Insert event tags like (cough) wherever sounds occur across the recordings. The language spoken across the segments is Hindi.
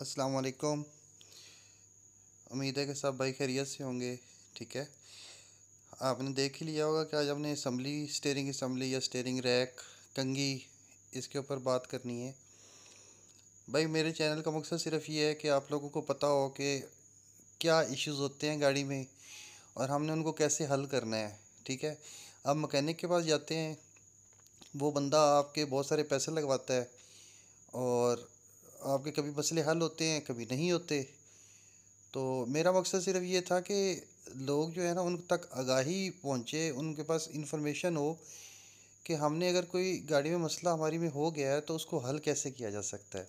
अस्सलाम उम्मीद है कि सब भाई खैरियत से होंगे ठीक है आपने देख ही लिया होगा कि आज हमने असम्बली स्टेयरिंग असम्बली या स्टेयरिंग रैक कंगी इसके ऊपर बात करनी है भाई मेरे चैनल का मकसद सिर्फ ये है कि आप लोगों को पता हो कि क्या इश्यूज़ होते हैं गाड़ी में और हमने उनको कैसे हल करना है ठीक है अब मकैनिक के पास जाते हैं वो बंदा आपके बहुत सारे पैसे लगवाता है और आपके कभी मसले हल होते हैं कभी नहीं होते तो मेरा मकसद सिर्फ ये था कि लोग जो है ना उन तक आगाही पहुँचे उनके पास इन्फॉर्मेशन हो कि हमने अगर कोई गाड़ी में मसला हमारी में हो गया है तो उसको हल कैसे किया जा सकता है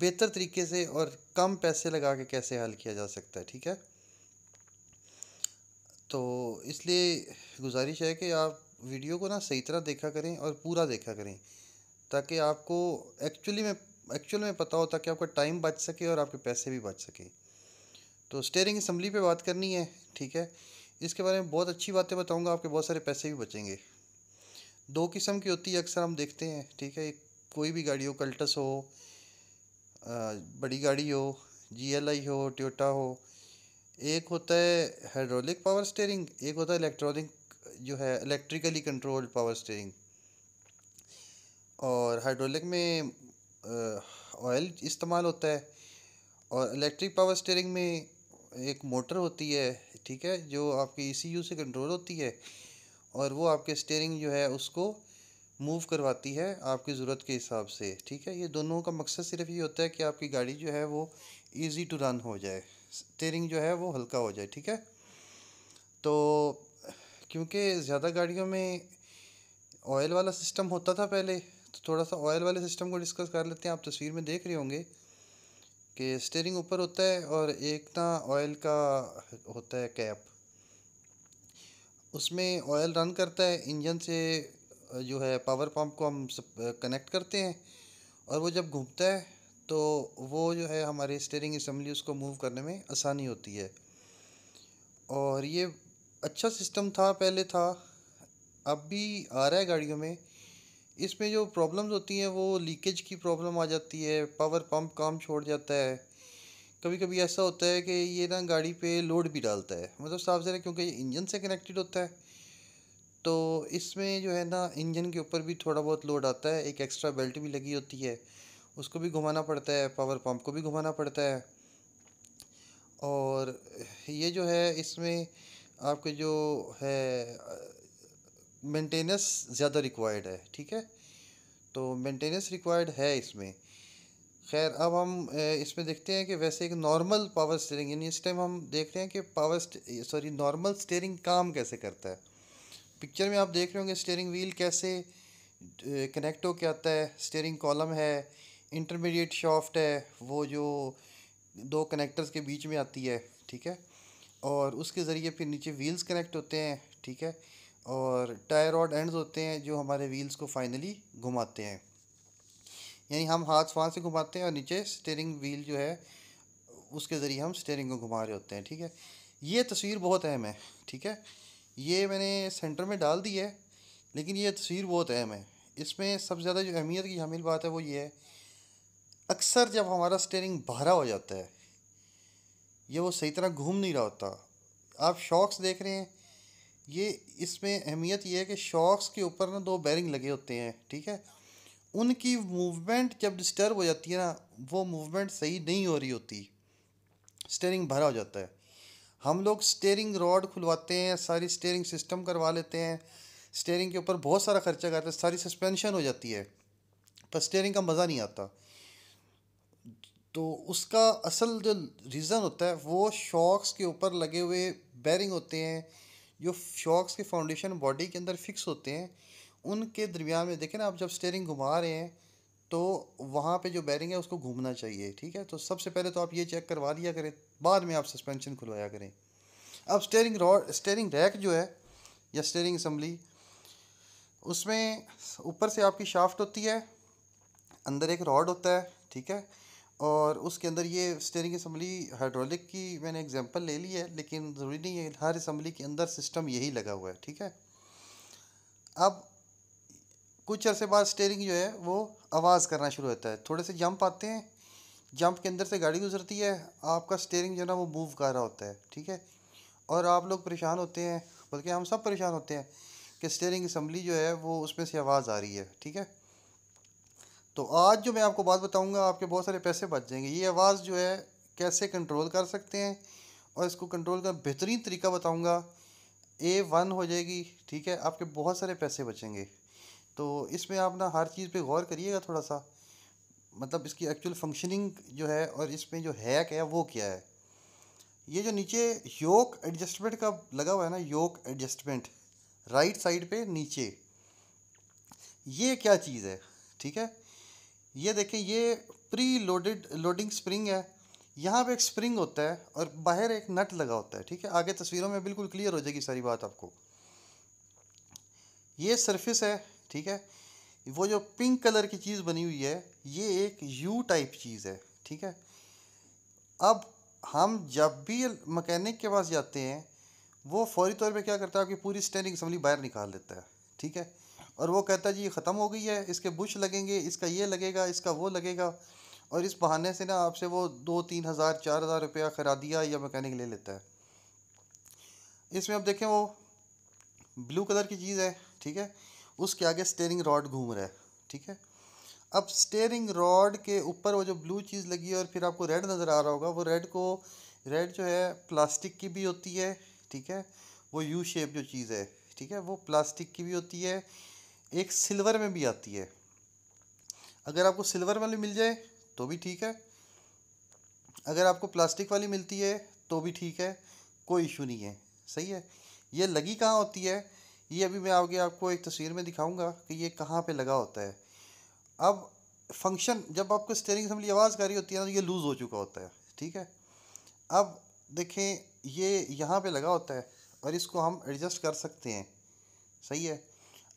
बेहतर तरीके से और कम पैसे लगा के कैसे हल किया जा सकता है ठीक है तो इसलिए गुजारिश है कि आप वीडियो को ना सही तरह देखा करें और पूरा देखा करें ताकि आपको एक्चुअली में एक्चुअल में पता होता कि आपका टाइम बच सके और आपके पैसे भी बच सके तो स्टेयरिंग असम्बली पे बात करनी है ठीक है इसके बारे में बहुत अच्छी बातें बताऊंगा आपके बहुत सारे पैसे भी बचेंगे दो किस्म की होती है अक्सर हम देखते हैं ठीक है कोई भी गाड़ी हो कल्टस हो बड़ी गाड़ी हो जीएलआई हो ट्योटा हो एक होता है हाइड्रोलिक पावर स्टेयरिंग एक होता है इलेक्ट्रॉनिक जो है इलेक्ट्रिकली कंट्रोल्ड पावर स्टेयरिंग और हाइड्रोलिक में ऑयल इस्तेमाल होता है और इलेक्ट्रिक पावर स्टेयरिंग में एक मोटर होती है ठीक है जो आपकी ई e से कंट्रोल होती है और वो आपके स्टेयरिंग जो है उसको मूव करवाती है आपकी ज़रूरत के हिसाब से ठीक है ये दोनों का मकसद सिर्फ ये होता है कि आपकी गाड़ी जो है वो इजी टू रन हो जाए स्टेयरिंग जो है वो हल्का हो जाए ठीक है तो क्योंकि ज़्यादा गाड़ियों में ऑयल वाला सिस्टम होता था पहले तो थोड़ा सा ऑयल वाले सिस्टम को डिस्कस कर लेते हैं आप तस्वीर में देख रहे होंगे कि स्टेयरिंग ऊपर होता है और एक ना ऑयल का होता है कैप उसमें ऑयल रन करता है इंजन से जो है पावर पंप को हम कनेक्ट करते हैं और वो जब घूमता है तो वो जो है हमारे स्टेयरिंग असम्बली उसको मूव करने में आसानी होती है और ये अच्छा सिस्टम था पहले था अब भी आ रहा है गाड़ियों में इसमें जो प्रॉब्लम्स होती हैं वो लीकेज की प्रॉब्लम आ जाती है पावर पंप काम छोड़ जाता है कभी कभी ऐसा होता है कि ये ना गाड़ी पे लोड भी डालता है मतलब साफ जरा क्योंकि ये इंजन से कनेक्टेड होता है तो इसमें जो है ना इंजन के ऊपर भी थोड़ा बहुत लोड आता है एक एक्स्ट्रा बेल्ट भी लगी होती है उसको भी घुमाना पड़ता है पावर पम्प को भी घुमाना पड़ता है और ये जो है इसमें आपके जो है मेंटेनेंस ज़्यादा रिक्वायर्ड है ठीक है तो मेंटेनेंस रिक्वायर्ड है इसमें खैर अब हम इसमें देखते हैं कि वैसे एक नॉर्मल पावर स्टेयरिंग यानी इस टाइम हम देख रहे हैं कि पावर सॉरी नॉर्मल स्टेयरिंग काम कैसे करता है पिक्चर में आप देख रहे होंगे स्टेयरिंग व्हील कैसे कनेक्ट होकर आता है स्टेयरिंग कॉलम है इंटरमीडिएट शॉफ्ट है वो जो दो कनेक्टर्स के बीच में आती है ठीक है और उसके ज़रिए फिर नीचे व्हील्स कनेक्ट होते हैं ठीक है और टायर रॉड एंड्स होते हैं जो हमारे व्हील्स को फाइनली घुमाते हैं यानी हम हाथ वहाँ से घुमाते हैं और नीचे स्टेयरिंग व्हील जो है उसके ज़रिए हम स्टेयरिंग को घुमा रहे होते हैं ठीक है ये तस्वीर बहुत अहम है ठीक है ये मैंने सेंटर में डाल दी है लेकिन ये तस्वीर बहुत अहम है इसमें सबसे ज़्यादा जो अहमियत की हमिल बात है वो ये है अक्सर जब हमारा स्टेयरिंग भरा हो जाता है ये वो सही तरह घूम नहीं रहा होता आप शॉक्स देख रहे हैं ये इसमें अहमियत ये है कि शॉक्स के ऊपर ना दो बैरिंग लगे होते हैं ठीक है उनकी मूवमेंट जब डिस्टर्ब हो जाती है ना वो मूवमेंट सही नहीं हो रही होती स्टेयरिंग भरा हो जाता है हम लोग स्टेयरिंग रॉड खुलवाते हैं सारी स्टेयरिंग सिस्टम करवा लेते हैं स्टेयरिंग के ऊपर बहुत सारा खर्चा करते हैं सारी सस्पेंशन हो जाती है पर स्टेयरिंग का मज़ा नहीं आता तो उसका असल जो रीज़न होता है वो शॉक्स के ऊपर लगे हुए बैरिंग होते हैं जो शॉक्स के फाउंडेशन बॉडी के अंदर फिक्स होते हैं उनके दरमियान में देखें ना आप जब स्टेयरिंग घुमा रहे हैं तो वहाँ पे जो बैरिंग है उसको घूमना चाहिए ठीक है तो सबसे पहले तो आप ये चेक करवा लिया करें बाद में आप सस्पेंशन खुलवाया करें अब स्टेयरिंग रॉड स्टेयरिंग रैक जो है या स्टेयरिंग असम्बली उसमें ऊपर से आपकी शाफ्ट होती है अंदर एक रॉड होता है ठीक है और उसके अंदर ये स्टेयरिंग असम्बली हाइड्रोलिक की मैंने एग्जांपल ले ली है लेकिन ज़रूरी नहीं है हर असम्बली के अंदर सिस्टम यही लगा हुआ है ठीक है अब कुछ अरसे बाद स्टेयरिंग जो है वो आवाज़ करना शुरू होता है थोड़े से जंप आते हैं जंप के अंदर से गाड़ी गुजरती है आपका स्टेयरिंग जो है ना वो मूव कर रहा होता है ठीक है और आप लोग परेशान होते हैं बल्कि हम सब परेशान होते हैं कि स्टेयरिंग असम्बली जो है वो उसमें से आवाज़ आ रही है ठीक है तो आज जो मैं आपको बात बताऊंगा आपके बहुत सारे पैसे बच जाएंगे ये आवाज़ जो है कैसे कंट्रोल कर सकते हैं और इसको कंट्रोल का बेहतरीन तरीका बताऊंगा ए वन हो जाएगी ठीक है आपके बहुत सारे पैसे बचेंगे तो इसमें आप ना हर चीज़ पे गौर करिएगा थोड़ा सा मतलब इसकी एक्चुअल फंक्शनिंग जो है और इसमें जो हैक है वो क्या है ये जो नीचे योक एडजस्टमेंट का लगा हुआ है ना योक एडजस्टमेंट राइट साइड पर नीचे ये क्या चीज़ है ठीक है ये देखें ये प्री लोडेड लोडिंग स्प्रिंग है यहाँ पे एक स्प्रिंग होता है और बाहर एक नट लगा होता है ठीक है आगे तस्वीरों में बिल्कुल क्लियर हो जाएगी सारी बात आपको ये सरफेस है ठीक है वो जो पिंक कलर की चीज़ बनी हुई है ये एक यू टाइप चीज़ है ठीक है अब हम जब भी मकैनिक के पास जाते हैं वो फौरी तौर पे क्या करता है आपकी पूरी स्टैंडिंग असम्बली बाहर निकाल देता है ठीक है और वो कहता है जी ये ख़त्म हो गई है इसके बुश लगेंगे इसका ये लगेगा इसका वो लगेगा और इस बहाने से ना आपसे वो दो तीन हज़ार चार हज़ार रुपया खरादिया या मैकेनिक ले लेता है इसमें अब देखें वो ब्लू कलर की चीज़ है ठीक है उसके आगे स्टेयरिंग रॉड घूम रहा है ठीक है अब स्टेयरिंग रॉड के ऊपर वो जो ब्लू चीज़ लगी है और फिर आपको रेड नज़र आ रहा होगा वो रेड को रेड जो है प्लास्टिक की भी होती है ठीक है वो यू शेप जो चीज़ है ठीक है वो प्लास्टिक की भी होती है एक सिल्वर में भी आती है अगर आपको सिल्वर वाली मिल जाए तो भी ठीक है अगर आपको प्लास्टिक वाली मिलती है तो भी ठीक है कोई इशू नहीं है सही है ये लगी कहाँ होती है ये अभी मैं आगे आपको एक तस्वीर में दिखाऊंगा कि ये कहाँ पे लगा होता है अब फंक्शन जब आपको स्टेयरिंग असम्बली आवाज़ कर रही होती है ना तो ये लूज़ हो चुका होता है ठीक है अब देखें ये यहाँ पे लगा होता है और इसको हम एडजस्ट कर सकते हैं सही है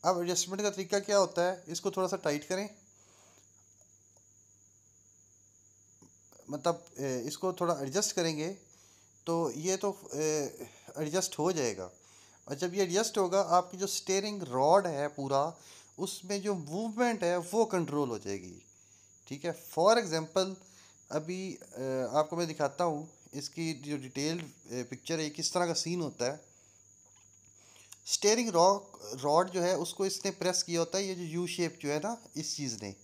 अब एडजस्टमेंट का तरीका क्या होता है इसको थोड़ा सा टाइट करें मतलब इसको थोड़ा एडजस्ट करेंगे तो ये तो एडजस्ट हो जाएगा और जब ये एडजस्ट होगा आपकी जो स्टेयरिंग रॉड है पूरा उसमें जो मूवमेंट है वो कंट्रोल हो जाएगी ठीक है फॉर एग्ज़ाम्पल अभी आपको मैं दिखाता हूँ इसकी जो डिटेल पिक्चर है किस तरह का सीन होता है स्टेयरिंग रॉक रॉड जो है उसको इसने प्रेस किया होता है ये जो यू शेप जो है ना इस चीज़ ने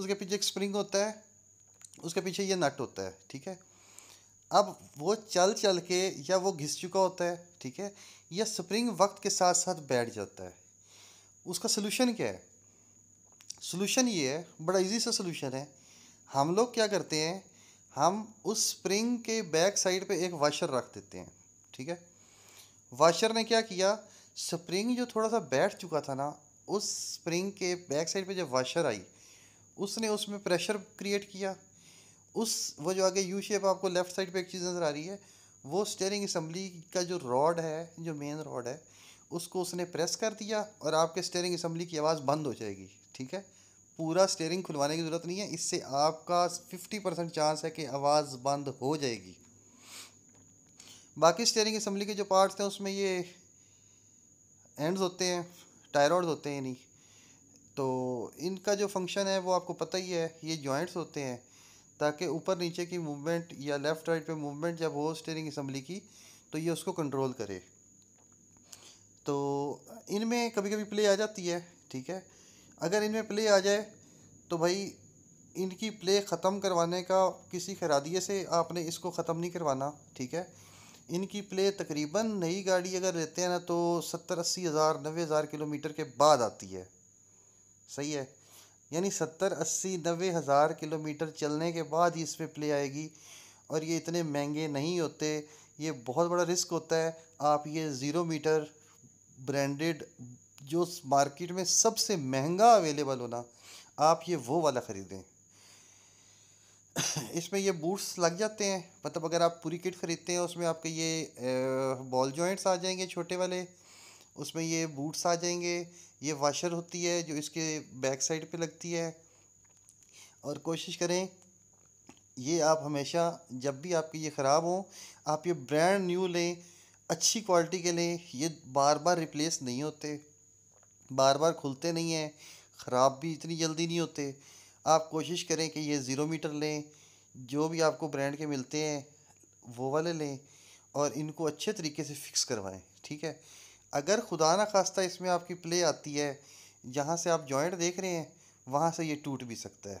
उसके पीछे एक स्प्रिंग होता है उसके पीछे ये नट होता है ठीक है अब वो चल चल के या वो घिस चुका होता है ठीक है या स्प्रिंग वक्त के साथ साथ बैठ जाता है उसका सोल्यूशन क्या है सोल्यूशन ये है बड़ा इजी सा सोल्यूशन है हम लोग क्या करते हैं हम उस स्प्रिंग के बैक साइड पे एक वाशर रख देते हैं ठीक है वाशर ने क्या किया स्प्रिंग जो थोड़ा सा बैठ चुका था ना उस स्प्रिंग के बैक साइड पे जब वाशर आई उसने उसमें प्रेशर क्रिएट किया उस वो जो आगे यू शेप आपको लेफ़्ट साइड पे एक चीज़ नज़र आ रही है वो स्टेयरिंग असम्बली का जो रॉड है जो मेन रॉड है उसको उसने प्रेस कर दिया और आपके स्टेयरिंग असम्बली की आवाज़ बंद हो जाएगी ठीक है पूरा स्टेयरिंग खुलवाने की ज़रूरत नहीं है इससे आपका फिफ्टी परसेंट चांस है कि आवाज़ बंद हो जाएगी बाकी स्टेयरिंग असम्बली के जो पार्ट्स हैं उसमें ये एंड्स होते हैं टायरॉयड होते हैं यानी तो इनका जो फंक्शन है वो आपको पता ही है ये जॉइंट्स होते हैं ताकि ऊपर नीचे की मूवमेंट या लेफ़्ट राइट पे मूवमेंट जब हो स्टेयरिंग असम्बली की तो ये उसको कंट्रोल करे तो इनमें कभी कभी प्ले आ जाती है ठीक है अगर इनमें प्ले आ जाए तो भाई इनकी प्ले ख़त्म करवाने का किसी खरादिये से आपने इसको ख़त्म नहीं करवाना ठीक है इनकी प्ले तकरीबन नई गाड़ी अगर लेते हैं ना तो सत्तर अस्सी हज़ार नबे हज़ार किलोमीटर के बाद आती है सही है यानी सत्तर अस्सी नबे हज़ार किलोमीटर चलने के बाद ही इस पर प्ले आएगी और ये इतने महंगे नहीं होते ये बहुत बड़ा रिस्क होता है आप ये ज़ीरो मीटर ब्रांडेड जो मार्केट में सबसे महंगा अवेलेबल होना आप ये वो वाला ख़रीदें (clears throat) इसमें ये बूट्स लग जाते हैं मतलब अगर आप पूरी किट ख़रीदते हैं उसमें आपके ये बॉल जॉइंट्स आ जाएंगे छोटे वाले उसमें ये बूट्स आ जाएंगे ये वाशर होती है जो इसके बैक साइड पे लगती है और कोशिश करें ये आप हमेशा जब भी आपके ये ख़राब हो आप ये ब्रांड न्यू लें अच्छी क्वालिटी के लें ये बार बार रिप्लेस नहीं होते बार बार खुलते नहीं हैं ख़राब भी इतनी जल्दी नहीं होते आप कोशिश करें कि ये ज़ीरो मीटर लें जो भी आपको ब्रांड के मिलते हैं वो वाले लें और इनको अच्छे तरीके से फ़िक्स करवाएं ठीक है अगर खुदा ना खास्ता इसमें आपकी प्ले आती है जहाँ से आप जॉइंट देख रहे हैं वहाँ से ये टूट भी सकता है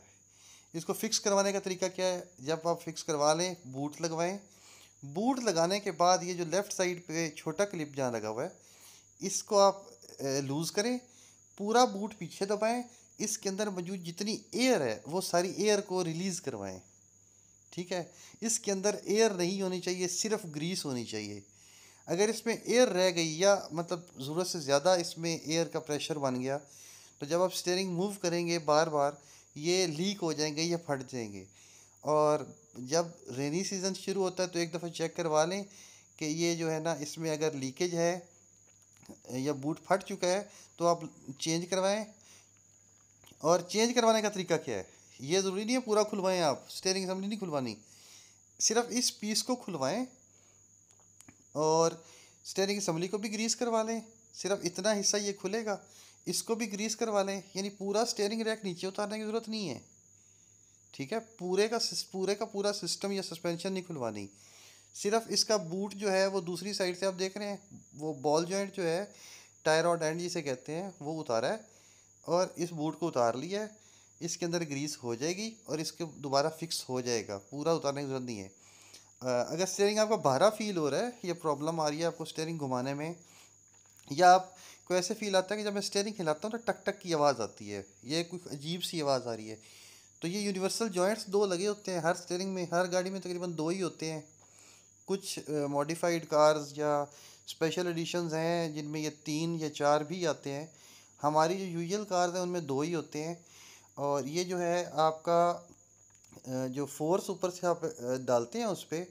इसको फ़िक्स करवाने का तरीका क्या है जब आप फ़िक्स करवा लें बूट लगवाएं बूट लगाने के बाद ये जो लेफ़्ट साइड पे छोटा क्लिप जहाँ लगा हुआ है इसको आप लूज़ करें पूरा बूट पीछे दबाएं इसके अंदर मौजूद जितनी एयर है वो सारी एयर को रिलीज़ करवाएं ठीक है इसके अंदर एयर नहीं होनी चाहिए सिर्फ ग्रीस होनी चाहिए अगर इसमें एयर रह गई या मतलब ज़रूरत से ज़्यादा इसमें एयर का प्रेशर बन गया तो जब आप स्टेयरिंग मूव करेंगे बार बार ये लीक हो जाएंगे या फट जाएंगे और जब रेनी सीज़न शुरू होता है तो एक दफ़ा चेक करवा लें कि ये जो है ना इसमें अगर लीकेज है या बूट फट चुका है तो आप चेंज करवाएं और चेंज करवाने का तरीका क्या है ये ज़रूरी नहीं है पूरा खुलवाएं आप स्टेयरिंग असम्बली नहीं खुलवानी सिर्फ इस पीस को खुलवाएं और स्टेयरिंग असम्बली को भी ग्रीस करवा लें सिर्फ इतना हिस्सा ये खुलेगा इसको भी ग्रीस करवा लें यानी पूरा स्टेयरिंग रैक नीचे उतारने की ज़रूरत नहीं है ठीक है पूरे का पूरे का पूरा सिस्टम या सस्पेंशन नहीं खुलवानी सिर्फ इसका बूट जो है वो दूसरी साइड से आप देख रहे हैं वो बॉल जॉइंट जो है टायर और डैंड जिसे कहते हैं वो उतारा है और इस बोर्ड को उतार लिया है इसके अंदर ग्रीस हो जाएगी और इसके दोबारा फिक्स हो जाएगा पूरा उतारने की जरूरत नहीं है अगर स्टेयरिंग आपका भारा फील हो रहा है या प्रॉब्लम आ रही है आपको स्टेयरिंग घुमाने में या आपको ऐसे फील आता है कि जब मैं स्टेयरिंग हिलाता हूँ तो टक टक की आवाज़ आती है ये कोई अजीब सी आवाज़ आ रही है तो ये यूनिवर्सल जॉइंट्स दो लगे होते हैं हर स्टेयरिंग में हर गाड़ी में तकरीबन दो ही होते हैं कुछ मॉडिफाइड कार्स या स्पेशल एडिशन हैं जिनमें ये तीन या चार भी आते हैं हमारी जो यूजल कार्स हैं उनमें दो ही होते हैं और ये जो है आपका जो फोर्स ऊपर से आप डालते हैं उस पर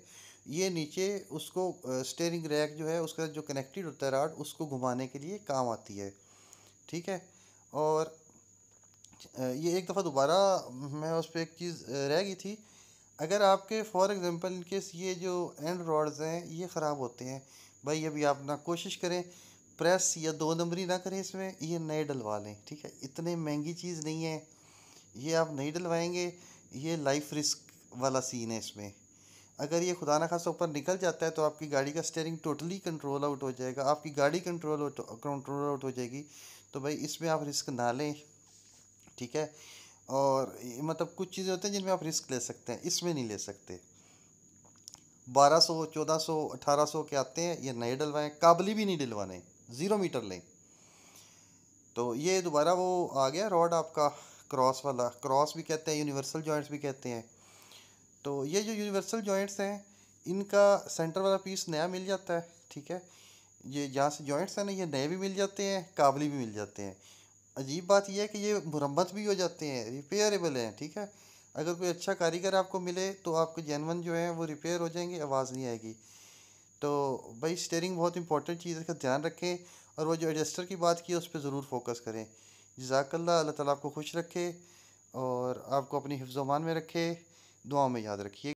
ये नीचे उसको स्टेयरिंग रैक जो है उसका जो कनेक्टेड होता है राड उसको घुमाने के लिए काम आती है ठीक है और ये एक दफ़ा दोबारा मैं उस पर एक चीज़ रह गई थी अगर आपके फॉर एग्ज़ाम्पल केस ये जो एंड रॉड्स हैं ये ख़राब होते हैं भाई अभी आप ना कोशिश करें प्रेस या दो नंबरी ना करें इसमें ये नए डलवा लें ठीक है इतने महंगी चीज़ नहीं है ये आप नहीं डलवाएंगे ये लाइफ रिस्क वाला सीन है इसमें अगर ये खुदा ना खासा ऊपर निकल जाता है तो आपकी गाड़ी का स्टेयरिंग टोटली कंट्रोल आउट हो जाएगा आपकी गाड़ी कंट्रोल कंट्रोल आउट हो जाएगी तो भाई इसमें आप रिस्क ना लें ठीक है और मतलब कुछ चीज़ें होती हैं जिनमें आप रिस्क ले सकते हैं इसमें नहीं ले सकते बारह सौ चौदह सौ अठारह सौ के आते हैं ये नए डलवाएं काबली भी नहीं डलवाने ज़ीरो मीटर लें तो ये दोबारा वो आ गया रॉड आपका क्रॉस वाला क्रॉस भी कहते हैं यूनिवर्सल जॉइंट्स भी कहते हैं तो ये जो यूनिवर्सल जॉइंट्स हैं इनका सेंटर वाला पीस नया मिल जाता है ठीक है ये जहाँ से जॉइंट्स हैं ना ये नए भी मिल जाते हैं काबली भी मिल जाते हैं अजीब बात यह है कि ये मुरम्मत भी हो जाते हैं रिपेयरेबल हैं ठीक है अगर कोई अच्छा कारीगर आपको मिले तो आपके जैनवन जो हैं वो रिपेयर हो जाएंगे आवाज़ नहीं आएगी तो भाई स्टेयरिंग बहुत इंपॉर्टेंट चीज़ है इसका ध्यान रखें और वो जो एडजस्टर की बात की है उस पर ज़रूर फोकस करें जजाकल्ला अल्लाह ताला आपको खुश रखे और आपको अपनी हिफ्ज़ोमान में रखे दुआओं में याद रखिए